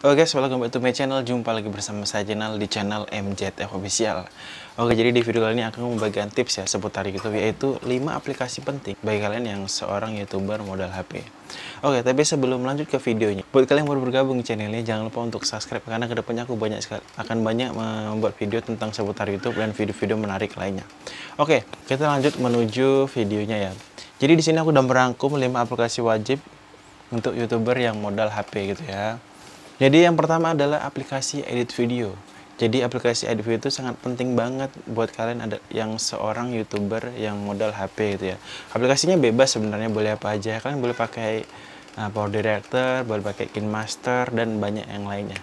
Oke guys, welcome back to my channel. Jumpa lagi bersama saya channel di channel MJT Official. Oke, jadi di video kali ini akan membagikan tips ya seputar YouTube yaitu 5 aplikasi penting bagi kalian yang seorang YouTuber modal HP. Oke, tapi sebelum lanjut ke videonya, buat kalian yang baru bergabung di channel ini jangan lupa untuk subscribe karena kedepannya aku banyak sekali akan banyak membuat video tentang seputar YouTube dan video-video menarik lainnya. Oke, kita lanjut menuju videonya ya. Jadi di sini aku udah merangkum 5 aplikasi wajib untuk YouTuber yang modal HP gitu ya. Jadi yang pertama adalah aplikasi edit video. Jadi aplikasi edit video itu sangat penting banget buat kalian ada yang seorang youtuber yang modal HP gitu ya. Aplikasinya bebas sebenarnya boleh apa aja. Kalian boleh pakai uh, Power Director, boleh pakai Kinemaster dan banyak yang lainnya.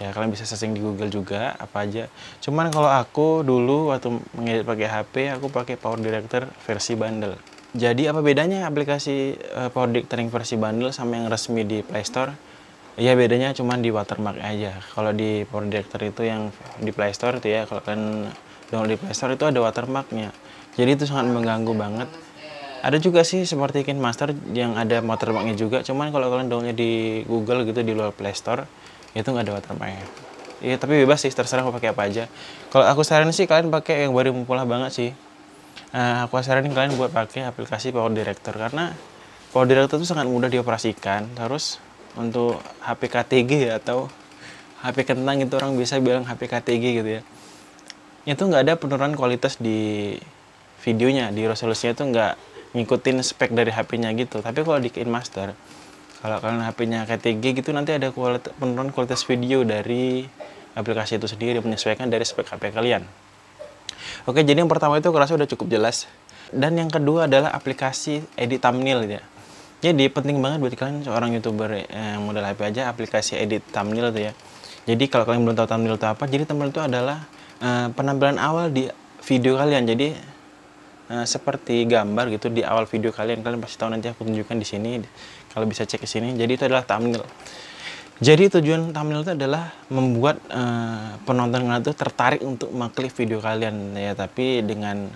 Ya kalian bisa searching di Google juga apa aja. Cuman kalau aku dulu waktu mengedit pakai HP, aku pakai Power Director versi bundle. Jadi apa bedanya aplikasi uh, Power Director yang versi bundle sama yang resmi di Play Store? Iya bedanya cuman di watermark aja. Kalau di Power itu yang di Play Store itu ya, kalau kalian download di Play Store itu ada watermarknya. Jadi itu sangat mengganggu banget. Ada juga sih seperti Kin Master yang ada watermarknya juga, cuman kalau kalian downloadnya di Google gitu di luar Play Store itu nggak ada watermarknya. Iya tapi bebas sih terserah mau pakai apa aja. Kalau aku saranin sih kalian pakai yang baru mumpulah banget sih. Nah, aku saranin kalian buat pakai aplikasi Power Director karena Power Director itu sangat mudah dioperasikan. Terus untuk HP KTG atau HP kentang itu orang bisa bilang HP KTG gitu ya itu nggak ada penurunan kualitas di videonya di resolusinya itu nggak ngikutin spek dari HP-nya gitu tapi kalau di master, kalau kalian HP-nya KTG gitu nanti ada kualitas, penurunan kualitas video dari aplikasi itu sendiri menyesuaikan dari spek HP kalian oke jadi yang pertama itu kerasa udah cukup jelas dan yang kedua adalah aplikasi edit thumbnail gitu ya jadi penting banget buat kalian seorang youtuber yang modal HP aja aplikasi edit thumbnail tuh ya. Jadi kalau kalian belum tahu thumbnail itu apa, jadi thumbnail itu adalah uh, penampilan awal di video kalian. Jadi uh, seperti gambar gitu di awal video kalian, kalian pasti tahu nanti aku tunjukkan di sini. Kalau bisa cek ke sini, jadi itu adalah thumbnail. Jadi tujuan thumbnail itu adalah membuat uh, penonton kalian itu tertarik untuk mengklik video kalian ya, tapi dengan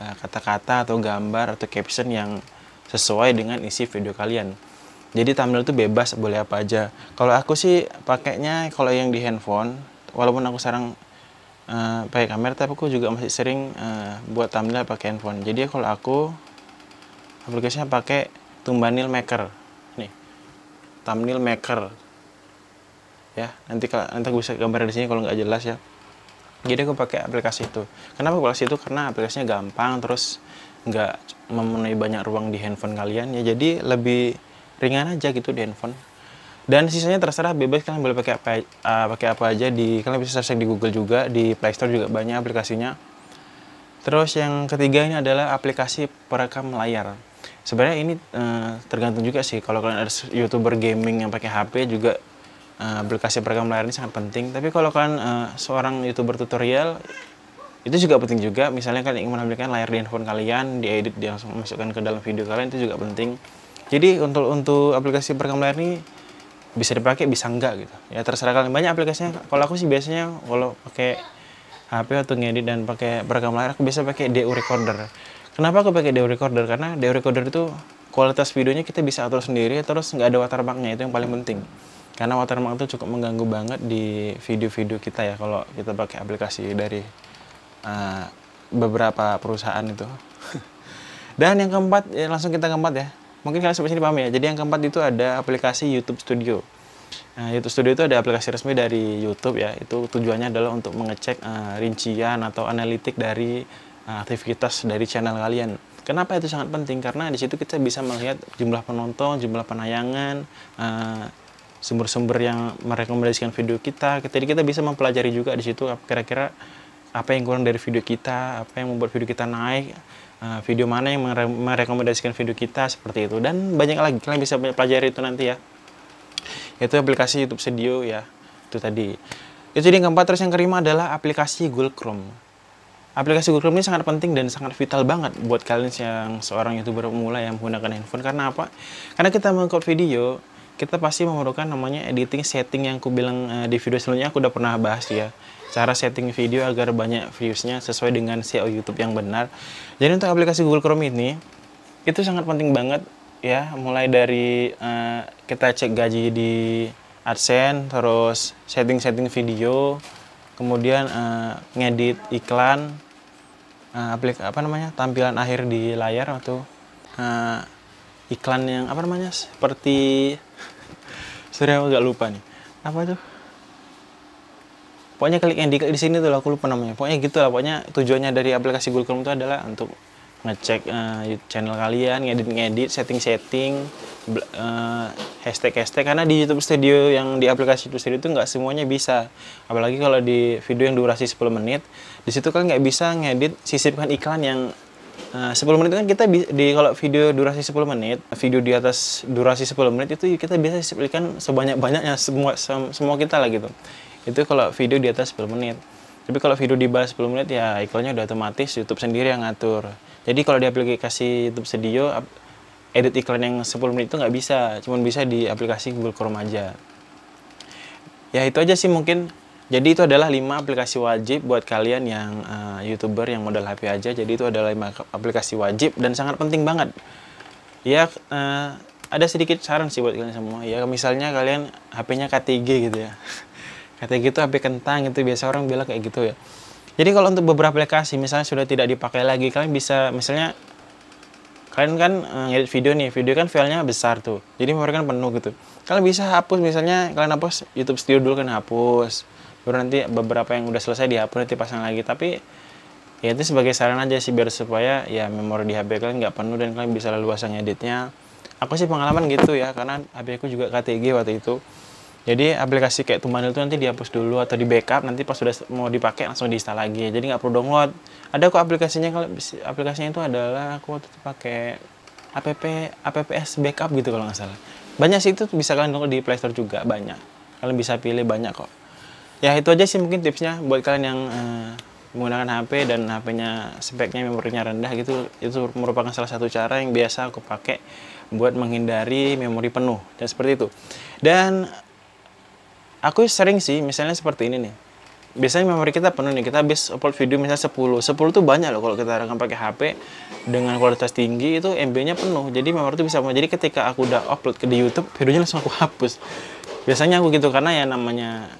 kata-kata uh, kata -kata atau gambar atau caption yang sesuai dengan isi video kalian. Jadi thumbnail itu bebas boleh apa aja. Kalau aku sih pakainya kalau yang di handphone, walaupun aku sekarang uh, pakai kamera tapi aku juga masih sering uh, buat thumbnail pakai handphone. Jadi kalau aku aplikasinya pakai Thumbnail Maker. Nih. Thumbnail Maker. Ya, nanti kalau nanti aku bisa gambar di sini kalau nggak jelas ya. Jadi aku pakai aplikasi itu. Kenapa aplikasi itu? Karena aplikasinya gampang terus nggak memenuhi banyak ruang di handphone kalian ya jadi lebih ringan aja gitu di handphone dan sisanya terserah bebas kalian boleh pakai apa uh, pakai apa aja di kalian bisa search di Google juga di Play Store juga banyak aplikasinya terus yang ketiga ini adalah aplikasi perekam layar sebenarnya ini uh, tergantung juga sih kalau kalian ada youtuber gaming yang pakai HP juga uh, aplikasi perekam layar ini sangat penting tapi kalau kalian uh, seorang youtuber tutorial itu juga penting juga misalnya kalian ingin menampilkan layar di handphone kalian diedit dia langsung masukkan ke dalam video kalian itu juga penting jadi untuk untuk aplikasi perekam layar ini bisa dipakai bisa enggak gitu ya terserah kalian banyak aplikasinya kalau aku sih biasanya kalau pakai HP atau ngedit dan pakai perekam layar aku biasa pakai DU recorder kenapa aku pakai DU recorder karena DU recorder itu kualitas videonya kita bisa atur sendiri terus nggak ada watermarknya itu yang paling penting karena watermark itu cukup mengganggu banget di video-video kita ya kalau kita pakai aplikasi dari Eh, beberapa perusahaan itu. Dan yang keempat, ya langsung kita keempat ya. Mungkin kalian sampai sini paham ya. Jadi yang keempat itu ada aplikasi YouTube Studio. Nah, YouTube Studio itu ada aplikasi resmi dari YouTube ya. Itu tujuannya adalah untuk mengecek uh, rincian atau analitik dari uh, aktivitas dari channel kalian. Kenapa itu sangat penting? Karena di situ kita bisa melihat jumlah penonton, jumlah penayangan, uh, sumber-sumber yang merekomendasikan video kita. Jadi kita bisa mempelajari juga di situ kira-kira apa yang kurang dari video kita, apa yang membuat video kita naik, eh, video mana yang mere merekomendasikan video kita seperti itu dan banyak lagi kalian bisa pelajari itu nanti ya. itu aplikasi YouTube Studio ya. Itu tadi. Itu yang keempat terus yang kelima adalah aplikasi Google Chrome aplikasi Google Chrome ini sangat penting dan sangat vital banget buat kalian yang seorang youtuber pemula yang menggunakan handphone karena apa? Karena kita mengupload video kita pasti memerlukan namanya editing setting yang aku bilang uh, di video sebelumnya aku udah pernah bahas ya cara setting video agar banyak viewsnya sesuai dengan SEO YouTube yang benar jadi untuk aplikasi Google Chrome ini itu sangat penting banget ya mulai dari uh, kita cek gaji di AdSense terus setting-setting video kemudian uh, ngedit iklan uh, aplik apa namanya tampilan akhir di layar atau uh, iklan yang apa namanya seperti aku gak lupa nih apa tuh pokoknya klik yang di, di sini tuh aku lupa namanya pokoknya gitu lah pokoknya tujuannya dari aplikasi Google Chrome itu adalah untuk ngecek uh, channel kalian ngedit ngedit setting setting uh, eh, hashtag hashtag karena di YouTube Studio yang di aplikasi YouTube Studio itu nggak semuanya bisa apalagi kalau di video yang durasi 10 menit di situ kan nggak bisa ngedit sisipkan iklan yang Nah, 10 menit kan kita di kalau video durasi 10 menit, video di atas durasi 10 menit itu kita bisa disiplinkan sebanyak-banyaknya semua semua kita lah gitu. Itu kalau video di atas 10 menit. Tapi kalau video di bawah 10 menit ya iklannya udah otomatis YouTube sendiri yang ngatur. Jadi kalau di aplikasi YouTube Studio edit iklan yang 10 menit itu nggak bisa, cuman bisa di aplikasi Google Chrome aja. Ya itu aja sih mungkin jadi itu adalah 5 aplikasi wajib buat kalian yang uh, YouTuber yang modal HP aja. Jadi itu adalah 5 aplikasi wajib dan sangat penting banget. Ya uh, ada sedikit saran sih buat kalian semua. Ya misalnya kalian HP-nya k gitu ya. k itu HP kentang itu biasa orang bilang kayak gitu ya. Jadi kalau untuk beberapa aplikasi misalnya sudah tidak dipakai lagi, kalian bisa misalnya kalian kan eh, ngedit video nih, video kan filenya besar tuh. Jadi memori kan penuh gitu. Kalian bisa hapus misalnya kalian hapus YouTube Studio dulu kan hapus baru nanti beberapa yang udah selesai dihapus nanti pasang lagi tapi ya itu sebagai saran aja sih biar supaya ya memori di HP kalian nggak penuh dan kalian bisa leluasa ngeditnya aku sih pengalaman gitu ya karena HP aku juga KTG waktu itu jadi aplikasi kayak Tumanil itu nanti dihapus dulu atau di backup nanti pas sudah mau dipakai langsung diinstal lagi jadi nggak perlu download ada kok aplikasinya kalau aplikasinya itu adalah aku waktu itu pakai app apps backup gitu kalau nggak salah banyak sih itu bisa kalian download di playstore juga banyak kalian bisa pilih banyak kok ya itu aja sih mungkin tipsnya buat kalian yang uh, menggunakan HP dan HP-nya speknya memorinya rendah gitu itu merupakan salah satu cara yang biasa aku pakai buat menghindari memori penuh dan seperti itu dan aku sering sih misalnya seperti ini nih biasanya memori kita penuh nih kita habis upload video misalnya 10 10 tuh banyak loh kalau kita rekam pakai HP dengan kualitas tinggi itu MB-nya penuh jadi memori itu bisa jadi ketika aku udah upload ke di YouTube videonya langsung aku hapus biasanya aku gitu karena ya namanya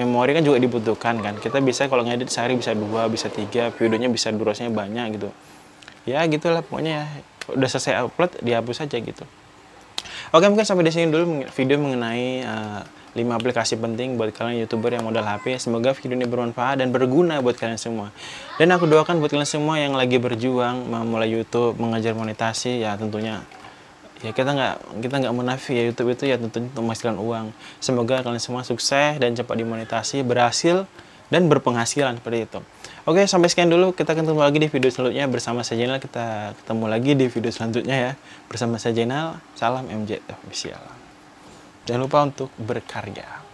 memori kan juga dibutuhkan kan kita bisa kalau ngedit sehari bisa dua bisa tiga videonya bisa durasinya banyak gitu ya gitulah pokoknya ya udah selesai upload dihapus aja gitu oke mungkin sampai di sini dulu video mengenai uh, aplikasi penting buat kalian youtuber yang modal HP. Semoga video ini bermanfaat dan berguna buat kalian semua. Dan aku doakan buat kalian semua yang lagi berjuang memulai YouTube, mengajar monetasi ya tentunya ya kita nggak kita nggak menafi ya YouTube itu ya tentunya untuk menghasilkan uang semoga kalian semua sukses dan cepat dimonetasi berhasil dan berpenghasilan seperti itu oke sampai sekian dulu kita ketemu lagi di video selanjutnya bersama saya Jenal kita ketemu lagi di video selanjutnya ya bersama saya Jenal salam MJ official jangan lupa untuk berkarya